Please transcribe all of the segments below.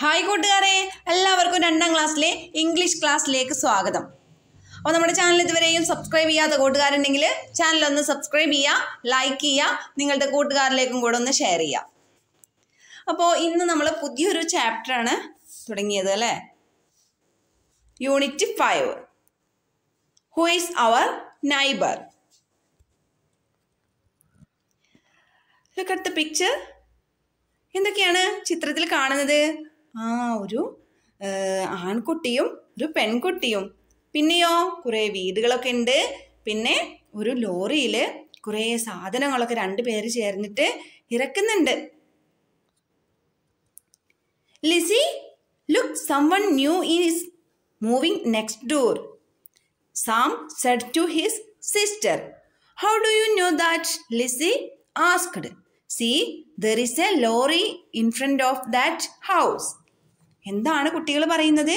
Hi കൂട്ടുകാരെ എല്ലാവർക്കും രണ്ടാം ക്ലാസ്സിലെ ഇംഗ്ലീഷ് ക്ലാസ്സിലേക്ക് സ്വാഗതം അപ്പോൾ നമ്മുടെ ചാനൽ ഇതുവരെയും സബ്സ്ക്രൈബ് ചെയ്യാത്ത കൂട്ടുകാരുണ്ടെങ്കിൽ ചാനൽ ഒന്ന് സബ്സ്ക്രൈബ് ചെയ്യുക ലൈക്ക് ചെയ്യുക നിങ്ങളുടെ കൂട്ടുകാരിലേക്കും കൂടെ ഒന്ന് ഷെയർ ചെയ്യുക അപ്പോൾ ഇന്ന് നമ്മൾ പുതിയൊരു ചാപ്റ്ററാണ് തുടങ്ങിയത് അല്ലേ unit five who is our neighbour look at picture എന്തൊക്കെയാണ് ചിത്രത്തിൽ കാണുന്നത് ആ ഒരു ആൺകുട്ടിയും ഒരു പെൺകുട്ടിയും പിന്നെയോ കുറേ വീടുകളൊക്കെ ഉണ്ട് പിന്നെ ഒരു ലോറിയിൽ കുറേ സാധനങ്ങളൊക്കെ രണ്ട് പേര് ചേർന്നിട്ട് ഇറക്കുന്നുണ്ട് Lizzie look one new is moving next door Sam said to his sister how do you know that Lizzie asked see there is a lorry in front of that house എന്താണ് കുട്ടികൾ പറയുന്നത്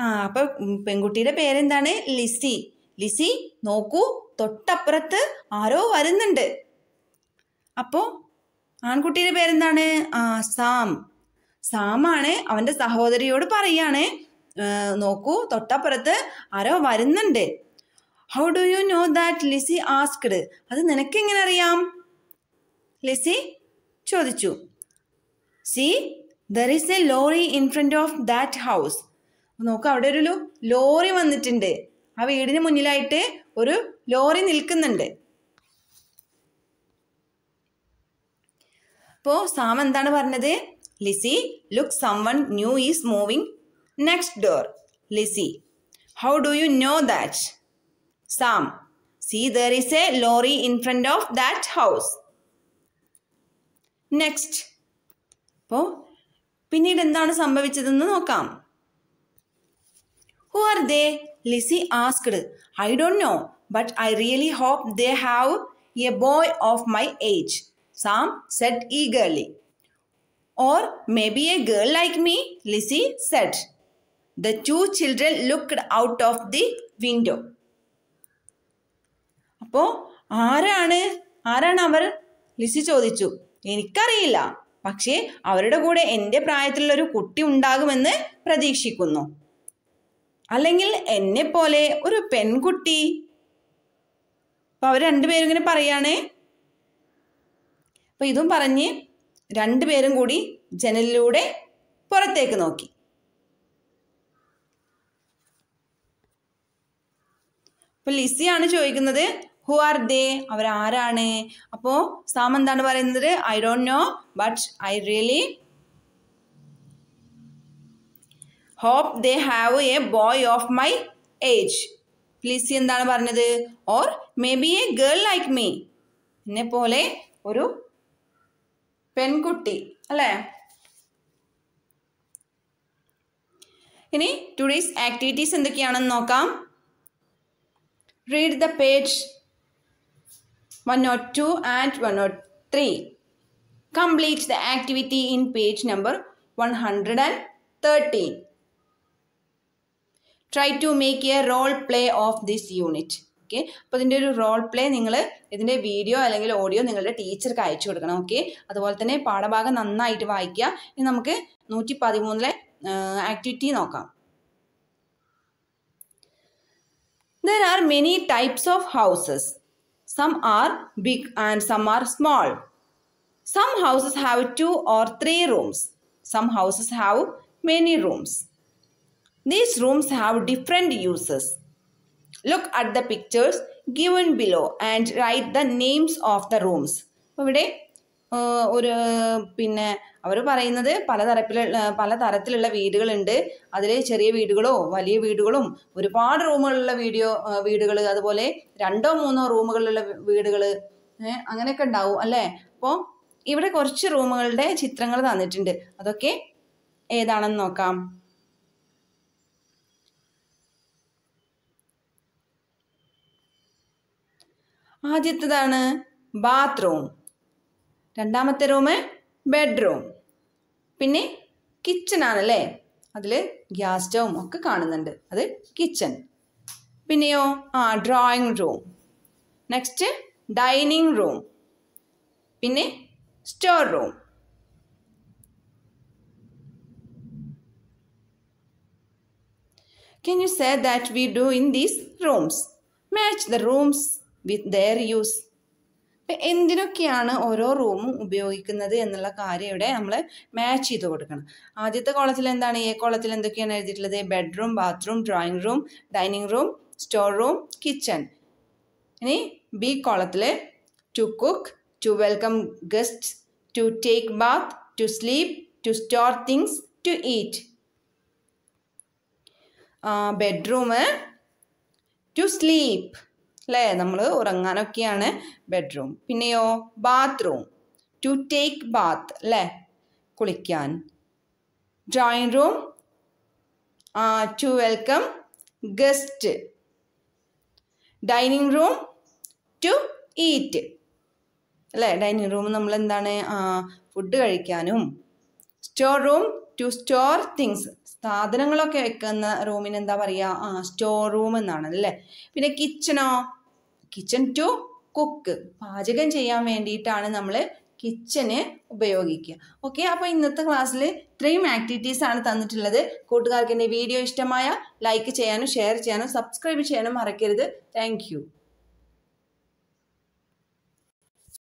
ആ അപ്പോൾ പെൺകുട്ടിയുടെ പേരെന്താണ് ലിസി ലിസി നോക്കൂ തൊട്ടപ്പുറത്ത് ആരോ വരുന്നുണ്ട് അപ്പോൾ ആൺകുട്ടിയുടെ പേരെന്താണ് ആ സാം സാമാണ് അവന്റെ സഹോദരിയോട് പറയാണ് നോക്കൂ തൊട്ടപ്പുറത്ത് ആരോ വരുന്നുണ്ട് how do you know that Lizzie asked അത് നിനക്ക് എങ്ങനെ അറിയാം ലിസി ചോദിച്ചു see there is a lorry in front of that house നോക്കുക അവിടെ ഒരു ലോറി വന്നിട്ടുണ്ട് ആ വീടിന് മുന്നിലായിട്ട് ഒരു ലോറി നിൽക്കുന്നുണ്ട് അപ്പോൾ സാം എന്താണ് പറഞ്ഞത് Lizzie look someone new is moving next door Lizzie how do you know that Sam see there is a lorry in front of that house next അപ്പോൾ പിന്നീട് എന്താണ് സംഭവിച്ചതെന്ന് നോക്കാം who are they Lizzie asked I don't know but I really hope they have a boy of my age Sam said ഈ girly or maybe a girl like me Lizzie said the to children looked out of the window അപ്പോൾ ആരാണ് ആരാണ് അവർ ലിസി ചോദിച്ചു എനിക്കറിയില്ല പക്ഷേ അവരുടെ കൂടെ എൻ്റെ പ്രായത്തിലുള്ള ഒരു കുട്ടി ഉണ്ടാകുമെന്ന് പ്രതീക്ഷിക്കുന്നു അല്ലെങ്കിൽ എന്നെ പോലെ ഒരു പെൺകുട്ടി അപ്പോൾ അവർ രണ്ടുപേരും ഇങ്ങനെ പറയാണേ അപ്പോൾ ഇതും പറഞ്ഞ് രണ്ടുപേരും കൂടി ജനലിലൂടെ പുറത്തേക്ക് നോക്കി അപ്പൊ ലിസിയാണ് ചോദിക്കുന്നത് ഹു ആർ ദേ അവരാരാണ് അപ്പോ സാം എന്താണ് പറയുന്നത് ഐ ഡോ know but I really hope they have a boy of my age please എന്താണ് പറഞ്ഞത് or maybe a girl like me എന്നെ പോലെ ഒരു പെൺകുട്ടി അല്ലേ ഇനി ടുഡേസ് ആക്ടിവിറ്റീസ് എന്തൊക്കെയാണെന്ന് നോക്കാം read the page 102 and 103. Complete the activity in page number 113. Try to make a role play of this unit. Okay അപ്പോൾ ഇതിൻ്റെ ഒരു റോൾ പ്ലേ നിങ്ങൾ ഇതിൻ്റെ വീഡിയോ അല്ലെങ്കിൽ ഓഡിയോ നിങ്ങളുടെ ടീച്ചർക്ക് അയച്ചു കൊടുക്കണം ഓക്കെ അതുപോലെ തന്നെ പാഠഭാഗം നന്നായിട്ട് വായിക്കുക ഇനി നമുക്ക് നൂറ്റി പതിമൂന്നിലെ ആക്ടിവിറ്റി നോക്കാം there are many types of houses Some are big and some are small. Some houses have two or three rooms. Some houses have many rooms. These rooms have different uses. Look at the pictures given below and write the names of the rooms. ഒരു പിന്നെ അവർ പറയുന്നത് പല തരത്തിലുള്ള വീടുകളുണ്ട് അതിൽ ചെറിയ വീടുകളോ വലിയ വീടുകളും ഒരുപാട് റൂമുകളുള്ള വീഡിയോ വീടുകൾ അതുപോലെ രണ്ടോ മൂന്നോ റൂമുകളുള്ള വീടുകൾ അങ്ങനെയൊക്കെ ഉണ്ടാവും അല്ലേ അപ്പോൾ ഇവിടെ കുറച്ച് റൂമുകളുടെ ചിത്രങ്ങൾ തന്നിട്ടുണ്ട് അതൊക്കെ ഏതാണെന്ന് നോക്കാം ആദ്യത്തേതാണ് ബാത്റൂം രണ്ടാമത്തെ റൂം ബെഡ്റൂം പിന്നെ കിച്ചൺ ആണല്ലേ അതിൽ ഗ്യാസ് സ്റ്റവും ഒക്കെ കാണുന്നുണ്ട് അത് കിച്ചൺ പിന്നെയോ ആ drawing room next dining room പിന്നെ store room Can you say that we do in these rooms? Match the rooms with their use. അപ്പം എന്തിനൊക്കെയാണ് ഓരോ റൂമും ഉപയോഗിക്കുന്നത് എന്നുള്ള കാര്യം ഇവിടെ നമ്മൾ മാച്ച് ചെയ്ത് കൊടുക്കണം ആദ്യത്തെ കോളത്തിൽ എന്താണ് എ കോളത്തിൽ എന്തൊക്കെയാണ് എഴുതിയിട്ടുള്ളത് bedroom bathroom drawing room dining room store room kitchen ഇനി ബി കോളത്തിൽ to cook to welcome guest to take bath to sleep to store things to eat bedroom to sleep അല്ലേ നമ്മൾ ഉറങ്ങാനൊക്കെയാണ് ബെഡ്റൂം പിന്നെയോ ബാത്റൂം ടു ടേക്ക് ബാത്ത് അല്ലേ കുളിക്കാൻ drawing room to welcome guest dining room to eat അല്ലേ dining room നമ്മൾ എന്താണ് food കഴിക്കാനും store room to store things സാധനങ്ങളൊക്കെ വെക്കുന്ന റൂമിന് എന്താ പറയുക സ്റ്റോർ റൂം എന്നാണ് അല്ലേ പിന്നെ കിച്ചണോ കിച്ചൺ ടു കുക്ക് പാചകം ചെയ്യാൻ വേണ്ടിയിട്ടാണ് നമ്മൾ കിച്ചന് ഉപയോഗിക്കുക ഓക്കെ അപ്പോൾ ഇന്നത്തെ ക്ലാസ്സിൽ ഇത്രയും ആക്ടിവിറ്റീസ് ആണ് തന്നിട്ടുള്ളത് കൂട്ടുകാർക്ക് എന്റെ വീഡിയോ ഇഷ്ടമായ ലൈക്ക് ചെയ്യാനും ഷെയർ ചെയ്യാനും സബ്സ്ക്രൈബ് ചെയ്യാനും മറക്കരുത് താങ്ക്